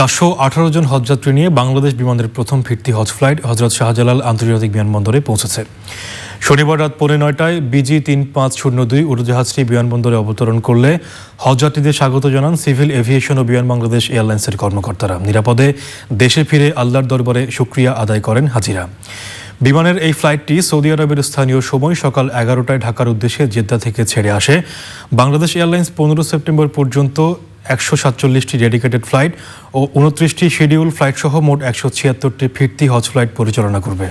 চারশো আঠারো জন হজযাত্রী নিয়ে বাংলাদেশ বিমানের প্রথম ফিরতি হজ ফ্লাইট হজরত শাহজালাল আন্তর্জাতিক বিমানবন্দরে পৌঁছেছে শনিবার রাত পৌনে নয়টায় বিজি তিন পাঁচ শূন্য দুই উড়োজাহাজটি বিমানবন্দরে অবতরণ করলে হজযাত্রীদের স্বাগত জানান সিভিল এভিয়েশন ও বিমান বাংলাদেশ এয়ারলাইন্সের কর্মকর্তারা নিরাপদে দেশে ফিরে আল্লাহর দরবারে শুক্রিয়া আদায় করেন হাজিরা বিমানের এই ফ্লাইটটি সৌদি আরবের স্থানীয় সময় সকাল এগারোটায় ঢাকার উদ্দেশ্যে জেদ্দা থেকে ছেড়ে আসে বাংলাদেশ এয়ারলাইন্স পনেরো সেপ্টেম্বর পর্যন্ত একশো সাতচল্লিশটি ডেডিকেটেড ফ্লাইট ও উনত্রিশটি শিডিউল ফ্লাইটসহ মোট একশো ছিয়াত্তরটি ফিরতি হজ ফ্লাইট পরিচালনা করবে